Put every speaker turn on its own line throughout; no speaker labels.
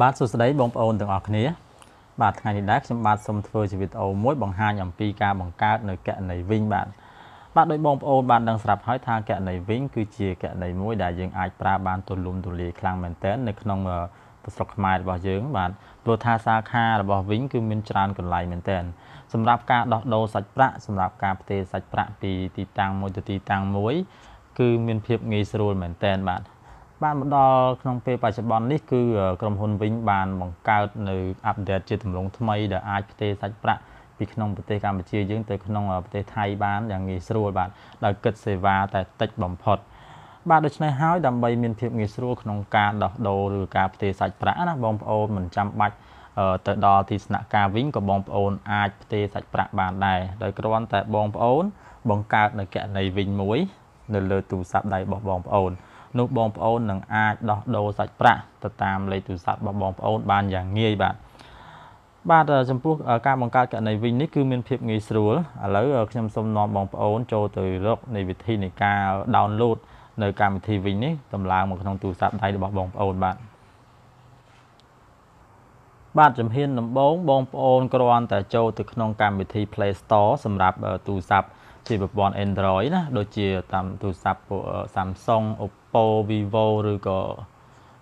បាទសួស្តីបងប្អូនទាំងអស់គ្នាបាទថ្ងៃនេះដែរខ្ញុំបាទសូមធ្វើជាវីដេអូមួយបង្ហាញអំពីការបង្កើតនៅកណីវិញបាទបាទដោយបងប្អូនបានដឹងស្រាប់ហើយថាកណីវិញគឺជាកណីមួយដែលយើងអាចប្រើបានទូលំទូលាយខ្លាំងមែនទែននៅក្នុងស្រុកខ្មែររបស់យើង បាទព្រោះថាសាខារបស់វិញ គឺមានច្រើនកន្លែងមែនទែនសម្រាប់ការដោះដូរសាច់ប្រាក់សម្រាប់ការផ្ទេរសាច់ប្រាក់ពីទីតាំងមួយទៅទីតាំងមួយ គឺមានភាពងាយស្រួលមែនទែនបាទបានមកដល់ក្នុងពេលបច្ចុប្បន្ននេះគឺក្រុមហ៊ុនវិញ បានបង្កើត នៅ update ជាទម្រង់ថ្មីដែលអាចផ្ទេរសាច់ប្រាក់ពីក្នុងប្រទេសកម្ពុជាយើងទៅក្នុងប្រទេសថៃបានយ៉ាងងាយស្រួលបាទដោយគិតសេវាតែតិចបំផុតបាទដូច្នេះហើយដើម្បីមានភាពងាយស្រួលក្នុងការដោះដូរឬការផ្ទេរសាច់ប្រាក់ណាបងប្អូនមិនចាំបាច់ទៅដល់ទីស្នាក់ការវិញក៏បងប្អូនអាចផ្ទេរសាច់ប្រាក់បានដែរដោយគ្រាន់តែបងប្អូន បង្កើតនៅកណីវិញមួយនៅលើទូរស័ព្ទដៃរបស់បងប្អូននោះបងប្អូននឹងអាចដោះដូរសាច់ប្រាក់ទៅតាមលេខទូរស័ព្ទរបស់បងប្អូនបានយ៉ាងងាយបាទបាទចំពោះការបង្កើតករណីវិញនេះគឺមានភាពងាយស្រួលឥឡូវខ្ញុំសូមនាំបងប្អូន ចូលទៅរកនៃវិធីនៃការ download នៅកម្មវិធីវិញនេះតម្លើងមកក្នុងទូរស័ព្ទដៃរបស់បងប្អូនបាទបាទជំហានដំបូងបងប្អូនគ្រាន់តែចូលទៅក្នុងកម្មវិធី Play Store សម្រាប់ទូរស័ព្ទជាប្រព័ន្ធ Android ណាដូចជាតាមទូរស័ព្ទ Samsung Oppo Vivo ឬក៏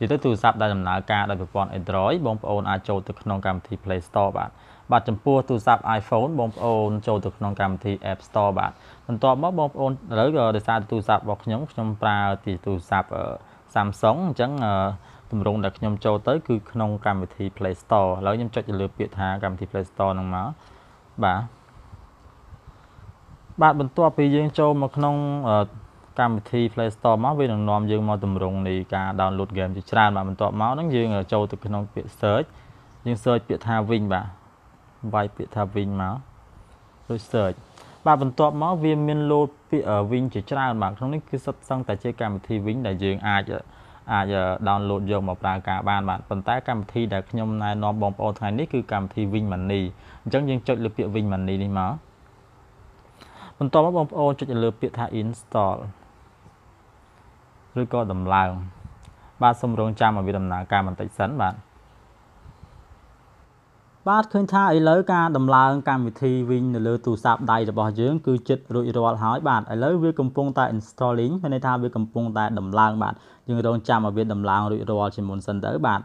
និយាយទៅទូរស័ព្ទដែលដំណើរការដោយប្រព័ន្ធ Android បងប្អូនអាចចូលទៅក្នុងកម្មវិធី Play Store បាទបាទចំពោះទូរស័ព្ទ iPhone បងប្អូនចូលទៅក្នុងកម្មវិធី App Store បាទបន្ទាប់មកបងប្អូនឥឡូវក៏ដោយសារទូរស័ព្ទរបស់ខ្ញុំខ្ញុំប្រើទីទូរស័ព្ទ Samsung អញ្ចឹងទម្រង់ដែលខ្ញុំចូលទៅគឺក្នុងកម្មវិធី Play Store ឥឡូវខ្ញុំចុចទៅលើពាក្យថាកម្មវិធី Play Store ហ្នឹងមកបាទបាទបន្ទាប់ពីយើងចូលមកក្នុងកម្មវិធី Play Store មកវានឹងនាំយើងមកតម្រង់នៃការ download game ជាច្រើនបាទបន្ទាប់មកហ្នឹងយើងចូលទៅក្នុងពាក្យ search យើង search ពាក្យថាវិញបាទវាយពាក្យថាវិញមកដូច search បាទបន្ទាប់មកវាមាន load ពាក្យវិញជាច្រើនបាទក្នុងនេះគឺសិតសឹងតែជាកម្មវិធីវិញដែលយើងអាចអាច download យកមកប្រើការបានបាទប៉ុន្តែកម្មវិធីដែលខ្ញុំណែនាំបងប្អូនថ្ងៃនេះគឺកម្មវិធី WinMoney អញ្ចឹងយើងចុចលើពាក្យ WinMoney នេះមកបន្ទាប់មកបងប្អូនចុចលើពាក្យថា install ឬក៏ដំឡើងបាទសូមរងចាំឲ្យវាដំណើរការបន្តិចសិនបាទបាទឃើញថាឥឡូវការដំឡើងកម្មវិធីវិញនៅលើទូរស័ព្ទដៃរបស់យើងគឺចិត្តរួចរាល់ហើយបាទឥឡូវវាកំពុងតែ installing មានន័យថាវាកំពុងតែដំឡើងបាទយើងរងចាំឲ្យវាដំឡើងរួចរាល់ជាមុនសិនទៅបាទ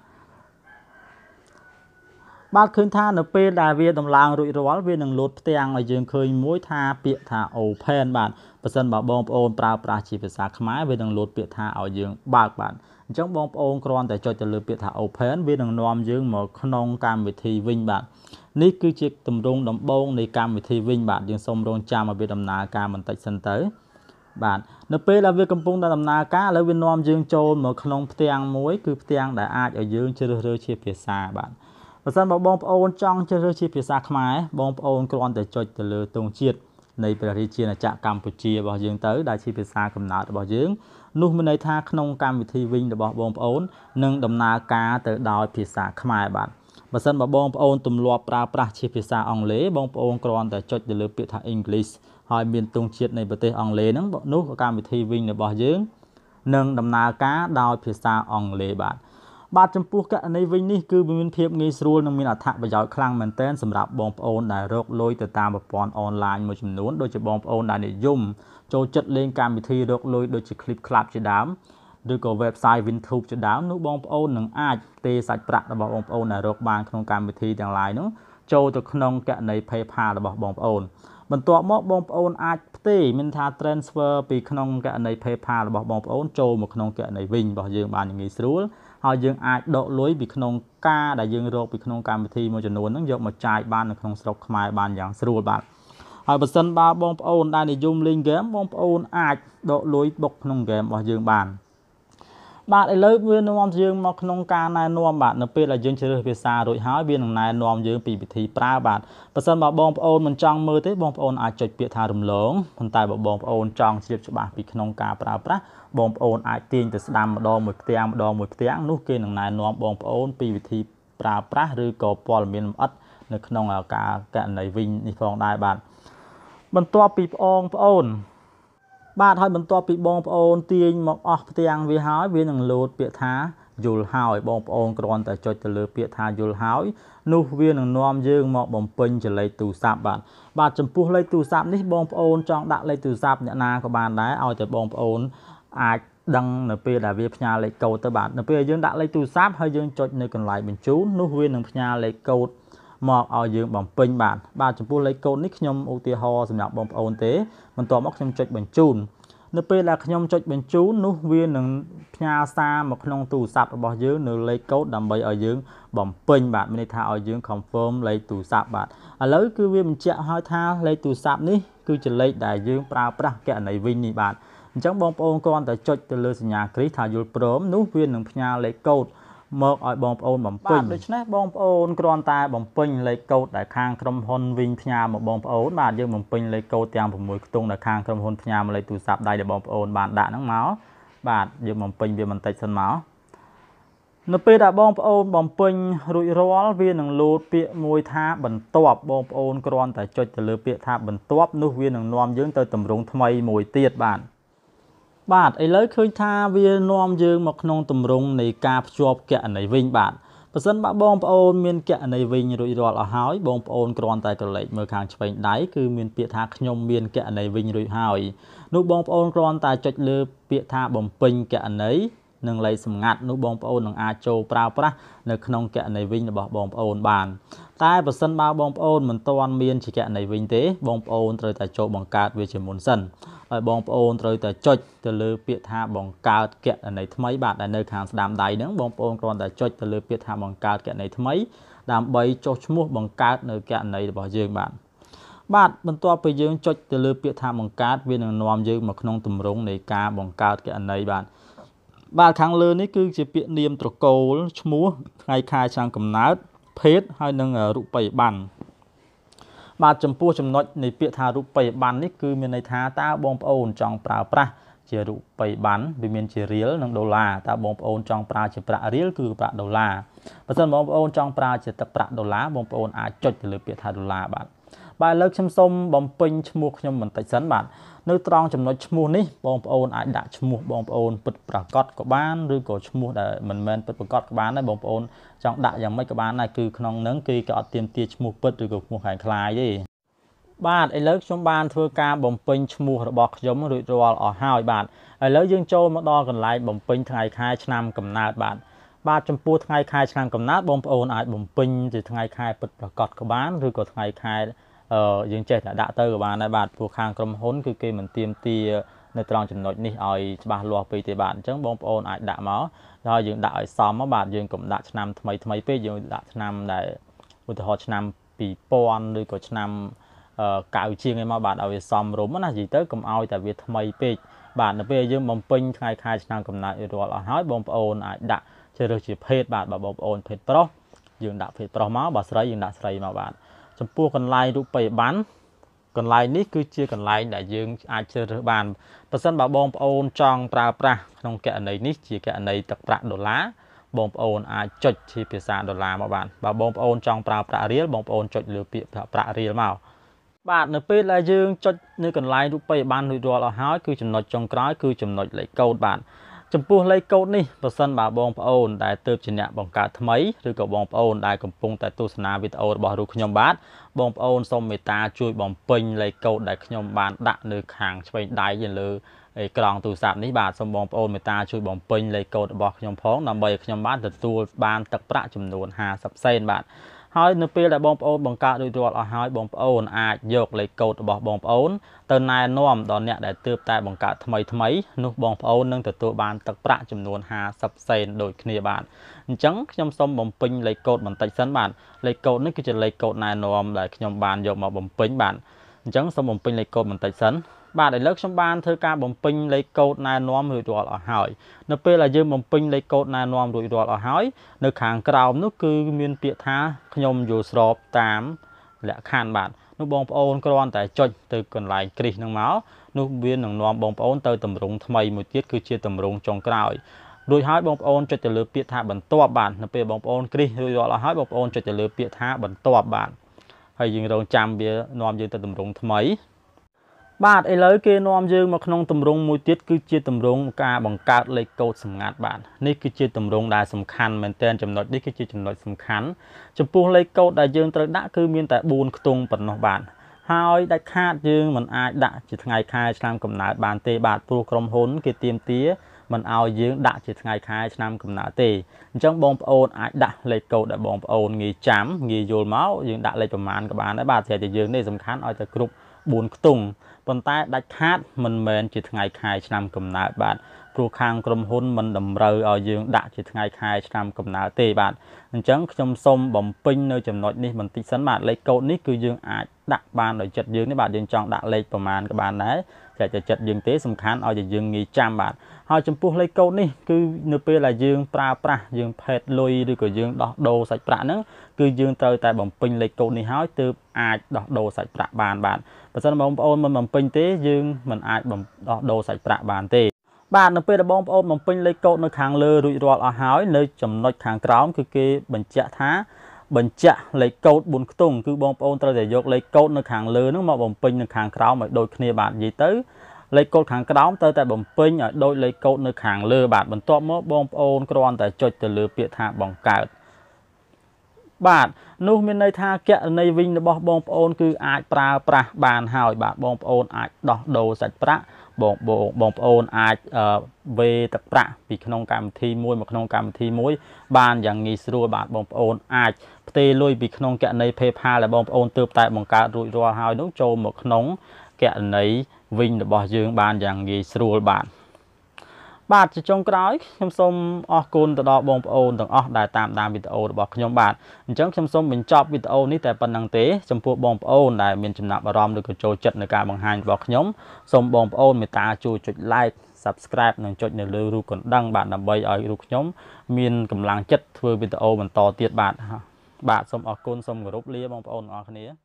បាទឃើញថានៅពេលដែលវាដំឡើងរួចរាល់វានឹងលោតផ្ទាំងឲ្យយើងឃើញមួយថាពាក្យថា open បាទបើសិនមកបងប្អូនប្រើប្រាស់ជាភាសាខ្មែរវានឹងលោតពាក្យថាឲ្យយើងបើកបានអញ្ចឹងបងប្អូនគ្រាន់តែចុចទៅលើពាក្យថា open វានឹងនាំយើងមកក្នុងកម្មវិធីវិញបាទនេះគឺជាទម្រង់ដំបូងនៃកម្មវិធីវិញបាទយើងសូមរងចាំឲ្យវាដំណើរការបន្តិចសិនទៅបាទនៅពេលដែលវាកំពុងតែដំណើរការឥឡូវវានាំយើងចូលមកក្នុងផ្ទាំងមួយគឺផ្ទាំងដែលអាចឲ្យយើងជ្រើសរើសជាភាសាបាទបើសិនបើបងប្អូនចង់ជ្រើសរើសជាភាសាខ្មែរបងប្អូនគ្រាន់តែចុចទៅលើទង់ជាតិនៃព្រះរាជាណាចក្រកម្ពុជារបស់យើងទៅដែលជាភាសាកំណើតរបស់យើងនោះមានន័យថាក្នុងកម្មវិធីវិញរបស់បងប្អូននឹងដំណើរការទៅដោយភាសាខ្មែរបាទបើសិនបើបងប្អូនទម្លាប់ប្រើប្រាស់ជាភាសាអង់គ្លេសបងប្អូនគ្រាន់តែចុចទៅលើពាក្យថា English ហើយមានទង់ជាតិនៃប្រទេសអង់គ្លេសហ្នឹងនោះកម្មវិធីវិញរបស់យើងនឹងដំណើរការដោយភាសាអង់គ្លេសបាទបាទចំពោះករណីវិញនេះគឺមានភាពងាយស្រួលនិងមានអត្ថប្រយោជន៍ខ្លាំងមែនទែនសម្រាប់បងប្អូនដែលរកលុយទៅតាមប្រព័ន្ធអនឡាញមួយចំនួនដូចជាបងប្អូនដែលនិយមចូលចិត្តលេងកម្មវិធីរកលុយដូចជា Clip Club ជាដើមឬក៏ website WinTube ជាដើមនោះបងប្អូននឹងអាចទេសាច់ប្រាក់របស់បងប្អូនដែលរកបានក្នុងកម្មវិធីទាំង lain នោះចូលទៅក្នុងកណី PayPal របស់បងប្អូនបន្ទាប់មកបងប្អូនអាចផ្ទេរមានថា transfer ពីក្នុងកណី PayPal របស់បងប្អូនចូលមកក្នុងកណីវិញរបស់យើងបានងាយស្រួលហើយយើងអាចដកលុយពីក្នុងការដែលយើងរកពីក្នុងកម្មវិធីមួយចំនួនហ្នឹងយកមកចាយបាននៅក្នុងស្រុកខ្មែរបានយ៉ាងស្រួលបាទហើយបើសិនបើបងប្អូនដែលនិយមលេងហ្គេមបងប្អូនអាចដកលុយបុកក្នុងហ្គេមរបស់យើងបានបាទឥឡូវវានាំយើងមកក្នុងការណែនាំបាទនៅពេលដែលយើងជ្រើសភាសារួចហើយវានឹងណែនាំយើងពីវិធីប្រើបាទបើសិនបើបងប្អូនមិនចង់មើលទេបងប្អូនអាចចុចពាក្យថារំលងប៉ុន្តែបើបងប្អូនចង់ជ្រាបច្បាស់ពីក្នុងការប្រើប្រាស់បងប្អូនអាចទាញទៅស្ដាំម្ដងមួយផ្ទាំងម្ដងមួយផ្ទាំងនោះគេនឹងណែនាំបងប្អូនពីវិធីប្រើប្រាស់ឬក៏ព័ត៌មានលម្អិតនៅក្នុងការកណីវិញនេះផងដែរបាទបន្ទាប់ពីបងប្អូនបាទហើយបន្ទាប់ពីបងប្អូន ទាញមកអស់ផ្ទាំងវាហើយវានឹងលោតពាក្យថាយល់ហើយ បងប្អូនគ្រាន់តែចុចទៅលើ ពាក្យថាយល់ហើយ នោះវានឹងនាំយើងមកបំពេញចលេខទូរស័ព្ទបាទបាទចំពោះលេខទូរស័ព្ទនេះបងប្អូនចង់ដាក់លេខទូរស័ព្ទអ្នកណាក៏បានដែរឲ្យតែបងប្អូនអាចដឹងនៅពេលដែលវាផ្ញើលេខកូដទៅបាទនៅពេលយើងដាក់លេខទូរស័ព្ទហើយយើងចុចនៅកន្លែងបញ្ជូននោះវានឹងផ្ញើលេខកូដមកឲ្យយើងបំពេញបាទបាទចំពោះលេខកូដនេះខ្ញុំឧទាហរណ៍សម្រាប់បងប្អូនទេបន្ទាប់មកខ្ញុំចុចបញ្ជូននៅពេលដែលខ្ញុំចុចបញ្ជូននោះវានឹងផ្ញើសារមកក្នុងទូរស័ព្ទរបស់យើងនៅលេខកូដដើម្បីឲ្យយើងបំពេញបាទមានន័យថាឲ្យយើង confirm លេខទូរស័ព្ទបាទឥឡូវគឺវាបញ្ជាក់ឲ្យថាលេខទូរស័ព្ទនេះគឺជាលេខដែលយើងប្រើប្រាស់គណនីវិញនេះបាទអញ្ចឹងបងប្អូនគ្រាន់តែចុចទៅលើសញ្ញាគ្រីសថាយល់ព្រមនោះវានឹងផ្ញើលេខកូដមកឲ្យបងប្អូនបំពេញបាទដូច្នេះបងប្អូនគ្រាន់តែបំពេញលេខកូដដែលខាងក្រុមហ៊ុនវិញផ្ញើមកបងប្អូន បាទយើងបំពេញលេខកូដទាំង6ខ្ទង់ដែលខាងក្រុមហ៊ុនផ្ញើមកលេខទូរស័ព្ទដៃដែលបងប្អូនបានដាក់ហ្នឹងមកបាទយើងបំពេញវាបន្តិចសិនមកនៅពេលដែលបងប្អូនបំពេញរួចរាល់វានឹងលូតពាក្យមួយថាបន្ទាប់បងប្អូនគ្រាន់តែចុចទៅលើពាក្យថា បន្ទាប់នោះវានឹងនាំយើងទៅតម្រងថ្មីមួយទៀតបាទបាទឥឡូវឃើញថាវានាំយើងមកក្នុងទម្រង់នៃការភ្ជាប់គណនីវិញបាទបើសិនបើបងប្អូនមានគណនីវិញរួចរាល់អស់ហើយបងប្អូនគ្រាន់តែក្រឡេកមើលខាងឆ្វេងដៃគឺមានពាក្យថាខ្ញុំមានគណនីវិញរួចហើយនោះបងប្អូនគ្រាន់តែចុចលើពាក្យថាបំពេញគណនីនិងលេខសម្ងាត់នោះបងប្អូននឹងអាចចូលប្រើប្រាស់នៅក្នុងគណនីវិញរបស់បងប្អូនបាន តែបើសិនបើបងប្អូនមិនទាន់មានជាគណនីវិញទេ បងប្អូនត្រូវតែចូលបង្កើតវាជាមុនសិនហើយបងប្អូនត្រូវតែចុចទៅលើពាក្យថាបង្កើតគណនីថ្មីបាទដែលនៅខាងស្ដាំដៃហ្នឹងបងប្អូនគ្រាន់តែចុចទៅលើពាក្យថាបង្កើតគណនីថ្មី ដើម្បីចុចឈ្មោះបង្កើតនៅគណនីរបស់យើង បាទបាទបន្ទាប់ពីយើងចុចទៅលើពាក្យថាបង្កើតវានឹងនាំ យើងមកក្នុងទម្រង់នៃការបង្កើតគណនីបាទបាទខាងលើនេះគឺជាពាក្យនាមត្រកូលឈ្មោះថ្ងៃខែឆ្នាំកំណើតភេទហើយនិងរូបិយប័ណ្ណបាទចំពោះចំណុចនៃពាក្យថារូបិយប័ណ្ណនេះគឺមានន័យថាតើបងប្អូនចង់ប្រើប្រាស់ជារូបិយប័ណ្ណវាមានជារៀលនិងដុល្លារតើបងប្អូនចង់ប្រើជាប្រាក់រៀលគឺប្រាក់ដុល្លារបើសិនបងប្អូនចង់ប្រើជាទឹកប្រាក់ដុល្លារបងប្អូនអាចចុចទៅលើពាក្យថាដុល្លារបាទបាទលើកខ្ញុំសូមបំពេញឈ្មោះខ្ញុំបន្តិចសិនបាទនៅត្រង់ចំណុចឈ្មោះនេះបងប្អូនអាចដាក់ឈ្មោះបងប្អូនពិតប្រាកដក៏បានឬក៏ឈ្មោះដែលមិនមែនពិតប្រាកដក៏បានដែរបងប្អូន ចង់ដាក់យ៉ាងម៉េចក៏បានដែរគឺក្នុងហ្នឹងគេក៏អត់ទាមទារឈ្មោះពិតឬក៏ឈ្មោះខ្លាំងខ្លាយទេបាទឥឡូវខ្ញុំបាន ធ្វើការបំពេញឈ្មោះរបស់ខ្ញុំរួចរាល់អស់ហើយបាទឥឡូវយើង ចូលមកដល់កន្លែងបំពេញថ្ងៃខែឆ្នាំកំណើតបាទបាទចំពោះថ្ងៃខែឆ្នាំកំណើតបងប្អូនអាចបំពេញជាថ្ងៃខែពិតប្រាកដក៏បានឬក៏ថ្ងៃខែយើងចេះតែដាក់ទៅក៏បានដែរបាទព្រោះខាងក្រុមហ៊ុនគឺគេមិនទៀមទានៅត្រង់ចំណុចនេះឲ្យច្បាស់លាស់ពេកទេបាទអញ្ចឹងបងប្អូនអាចដាក់មកហើយយើងដាក់ឲ្យសមមកបាទយើងកុំដាក់ឆ្នាំថ្មីថ្មីពេកយើងដាក់ឆ្នាំដែលឧទាហរណ៍ឆ្នាំ2000ឬក៏ឆ្នាំកៅជាងឯមកបាទឲ្យវាសមរម្យណានិយាយទៅកុំឲ្យតែវាថ្មីពេកបាទនៅពេលយើងបំពេញថ្ងៃខែឆ្នាំកំណត់រាល់អស់ហើយបងប្អូនអាចដាក់ជ្រើសជាភេទបាទបើបងប្អូនភេទប្រុសយើងដាក់ភេទប្រុសមកបើស្រីយើងដាក់ស្រីមកបាទចំពោះកន្លែងរូបិយប័ណ្ណកន្លែងនេះ គឺជាកន្លែងដែលយើង អាចជ្រើសរើសបានប៉ះសិនបើបងប្អូនចង់ប្រើប្រាស់ក្នុងករណីនេះជាករណីទឹកប្រាក់ដុល្លារបងប្អូនអាចចុចជាភាសាដុល្លារមកបានបើបងប្អូនចង់ប្រើប្រាស់រៀលបងប្អូនចុចលើពាក្យប្រាក់រៀលមកបាទនៅពេលដែលយើងចុចនៅកន្លែងរូបិយប័ណ្ណរួចរាល់អស់ហើយ គឺចំណុចចុងក្រោយគឺចំណុចលេខកូដបាទចំពោះលេខកូដនេះប្រសិនបើបងប្អូនដែលទើបជាអ្នកបង្កើតថ្មីឬក៏បងប្អូនដែលកំពុងតែ ទស្សនាវីដេអូរបស់រូបខ្ញុំបាទបងប្អូនសូមមេត្តាជួយបំពេញលេខកូដដែលខ្ញុំបានដាក់នៅខាងឆ្វេងដៃលើអេក្រង់ទូរស័ព្ទនេះបាទសូមបងប្អូនមេត្តាជួយបំពេញលេខកូដរបស់ខ្ញុំផងដើម្បីឲ្យខ្ញុំបានទទួលបានទឹកប្រាក់ចំនួន50សេនបាទហើយនៅពេលដែលបងប្អូនបង្កើតរួចរាល់អស់ហើយបងប្អូនអាចយកលេខកូដរបស់បងប្អូនទៅណែនាំដល់អ្នកដែលទើបតែបង្កើតថ្មីថ្មី នោះបងប្អូននឹងទទួលបានទឹកប្រាក់ចំនួន50សេនដូចគ្នាបាទអញ្ចឹងខ្ញុំសូមបំពេញលេខកូដបន្តិចសិនបាទលេខកូដនេះគឺជាលេខកូដណែនាំដែលខ្ញុំបានយកមកបំពេញបាទអញ្ចឹងសូមបំពេញលេខកូដបន្តិចសិនបាទឥឡូវខ្ញុំបានធ្វើការបំពេញលេខកូដណែនាំរួចរាល់អស់ហើយនៅពេលដែលយើងបំពេញលេខកូដណែនាំរួចរាល់អស់ហើយនៅ ខាងក្រោមនោះគឺមានពាក្យថាខ្ញុំយល់ស្របតាម លក្ខខណ្ឌបាទនោះបងប្អូនគ្រាន់តែចុចទៅកន្លែងគ្រីសនឹងមកនោះវានឹងនាំបងប្អូន ទៅតម្រង់ថ្មីមួយទៀតគឺជាតម្រង់ចុងក្រោយរួចហើយបងប្អូនចុចទៅលើពាក្យថាបន្ទាប់បាទនៅពេលបងប្អូនគ្រីសរួចរាល់អស់ហើយបងប្អូនចុចទៅលើពាក្យថាបន្ទាប់បាទហើយយើងរងចាំវានាំយើងទៅតម្រង់ថ្មីបាទឥឡូវគេនាំយើងមកក្នុងទម្រង់មួយទៀតគឺជាទម្រង់ការបង្កើតលេខកូដសម្ងាត់បាទនេះគឺជាទម្រង់ដែលសំខាន់មែនទែនចំណុចនេះគឺជាចំណុចសំខាន់ចំពោះលេខកូដដែលយើងត្រូវដាក់គឺមានតែ4ខ្ទង់ប៉ុណ្ណោះបាទហើយដាច់ខាត យើងមិនអាចដាក់ជាថ្ងៃខែឆ្នាំកំណើតបានទេបាទព្រោះក្រុមហ៊ុនគេទៀមទាមិនឲ្យយើងដាក់ជាថ្ងៃខែឆ្នាំកំណើតទេអញ្ចឹងបងប្អូនអាចដាក់លេខកូដដែលបងប្អូនងាយចាំងាយយល់មកយើងដាក់លេខប្រមាណក៏បានដែរបាទតែយើងនេះសំខាន់ឲ្យតែគ្រប់4ខ្ទង់ប៉ុន្តែដាច់ខាតមិនមែនជាថ្ងៃខែឆ្នាំកំណើតបាទព្រោះខាងក្រុមហ៊ុនមិនតម្រូវឲ្យយើងដាក់ជាថ្ងៃខែឆ្នាំកំណើទេបាទអញ្ចឹងខ្ញុំសូមបំពេញនៅចំណុចនេះបន្តិចសិនបាទលេខកូដនេះគឺយើងអាចដាក់បានដោយចិត្តយើងនេះបាទយើងចង់ដាក់លេខប្រមាណក៏បានដែរតែតែចិត្តយើងទេសំខាន់ឲ្យតែយើងងាយចាំបាទហើយចំពោះលេខកូដនេះគឺនៅពេលដែលយើងប្រើប្រាស់យើងផេតលុយឬក៏យើងដោះដូរសាច់ប្រាក់ហ្នឹងគឺយើងត្រូវតែបំពេញលេខកូដនេះហើយទើបអាចដោះដូរសាច់ប្រាក់បានបាទបើសិនបងប្អូនមិនបំពេញទេយើងមិនអាចដោះដូរសាច់ប្រាក់បានទេបាទនៅពេលដែលបងប្អូនបំពេញលេខកូដនៅខាងលើរួចរាល់អស់ហើយនៅចំណុចខាងក្រោមគឺគេ បញ្ជាក់ថាបញ្ជាក់លេខកូដ4ខ្ទង់គឺបងប្អូនត្រូវតែយកលេខកូដនៅខាងលើនោះមកបំពេញនៅខាងក្រោមឲ្យដូចគ្នាបាទនិយាយទៅលេខកូដខាងក្រោមត្រូវតែ បំពេញឲ្យដូចលេខកូដនៅខាងលើ បាទបន្ទាប់មកបងប្អូនគ្រាន់តែចុចទៅលើពាក្យថាបង្កើតបាទនោះមានន័យថាកណីវិញ របស់បងប្អូន គឺអាចប្រើប្រាស់បានហើយបាទបងប្អូនអាចដោះដូរសាច់ប្រាក់បងបងបងប្អូនអាចវេទឹកប្រាក់ពីក្នុងកម្មវិធីមួយមកក្នុងកម្មវិធីមួយ បានយ៉ាងងាយស្រួលបាទបងប្អូនអាចផ្ទេរលុយពីក្នុងគណនី PayPal ដែលបងប្អូនទើបតែបង្កើតរួចរាល់ហើយនោះចូលមកក្នុងគណនីវិញរបស់យើងបានយ៉ាងងាយស្រួលបាទបាទជាចុងក្រោយខ្ញុំសូមអរគុណទៅដល់បងប្អូនទាំងអស់ដែលតាមដានវីដេអូរបស់ខ្ញុំបាទអញ្ចឹងខ្ញុំសូមបញ្ចប់វីដេអូនេះតែប៉ុណ្្នឹងទេចំពោះបងប្អូនដែលមានចំណាប់អារម្មណ៍ឬក៏ចូលចិត្តនៅការបង្ហាញរបស់ខ្ញុំសូមបងប្អូនមេត្តាជួយចុច like subscribe និងចុចនៅលើរូបកណ្ដឹងបាទដើម្បីឲ្យរូបខ្ញុំមានកម្លាំងចិត្តធ្វើវីដេអូបន្តទៀតបាទបាទសូមអរគុណសូមគោរពលាបងប្អូនទាំងអស់គ្នា